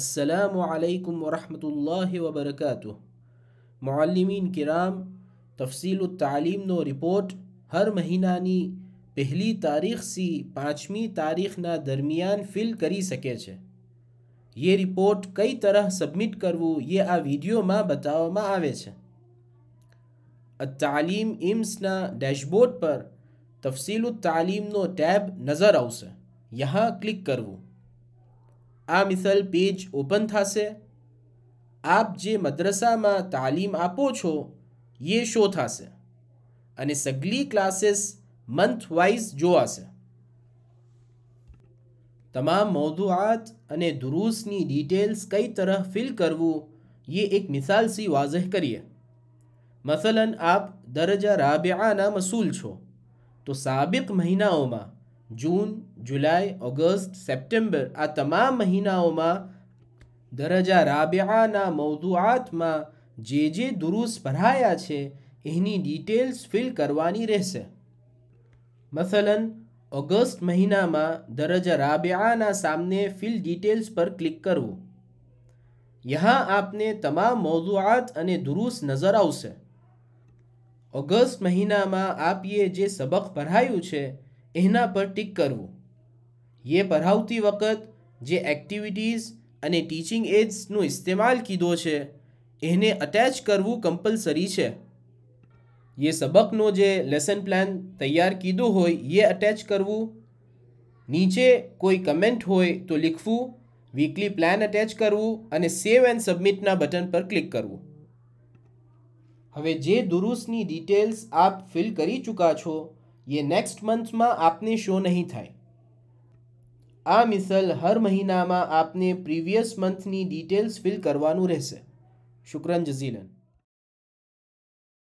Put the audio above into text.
असलकम वरहमल वबरक मालमिन कराम तफसील तालीम नो रिपोर्ट हर महीनानी પહેલી તારીખ સી પાંચમી તારીખના દરમિયાન ફિલ કરી શકે છે યે રિપોર્ટ કઈ તરહ સબમિટ કરવું યે આ વિડીયોમાં બતાવવામાં આવે છે તાલીમ ઇમ્સના ડેશબોર્ડ પર તફસીલ તાલીમનો ટેબ નજર આવશે યહાં ક્લિક કરવું આ મિસલ પેજ ઓપન થશે આપ જે મદ્રસામાં તાલીમ આપો છો એ શો થશે અને સગલી ક્લાસીસ મંથ વાઇઝ જોવાશે તમામ મોદુઆત અને દુરુસની ડિટેલ્સ કઈ તરહ ફિલ કરવું ये एक मिसाल सी वाजह करिए मसलन आप दर्जा राबियाना मसूल छो तो सबक महीनाओं में जून जुलाई अगस्त सितंबर આ તમામ મહિનાઓમાં દરજા રબિયાના મૌદુઆતમાં જે જે દુરુસ ભણાયા છે એની ડિટેલ્સ ફિલ કરવાની રહેશે मसलन ઓગસ્ટ મહિનામાં દરજા રબિયાના સામે ફિલ ડિટેલ્સ પર ક્લિક કરો યહાં આપને તમામ મૌદુઆત અને દુરુસ નજર આવશે ઓગસ્ટ મહિનામાં આપીએ જે સબક ભણાયો છે એના પર ટિક કરવું એ પઢાવતી વખત જે એક્ટિવિટીઝ અને ટીચિંગ એડ્સનો ઇસ્તેમાલ કીધો છે એને અટેચ કરવું કમ્પલસરી છે એ સબકનો જે લેસન પ્લાન તૈયાર કીધો હોય એ અટેચ કરવું નીચે કોઈ કમેન્ટ હોય તો લીખવું વીકલી પ્લાન અટેચ કરવું અને સેવ એન્ડ સબમિટના બટન પર ક્લિક કરવું હવે જે દુરુસ્તની ડિટેલ્સ આપ ફિલ કરી ચૂકા છો ये नेक्स्ट मंथ में आपने शो नहीं थे आ मिसल हर महीना में आपने प्रीवियस मंथनी डिटेल्स फिल करवा रह शुक्रन जजीलन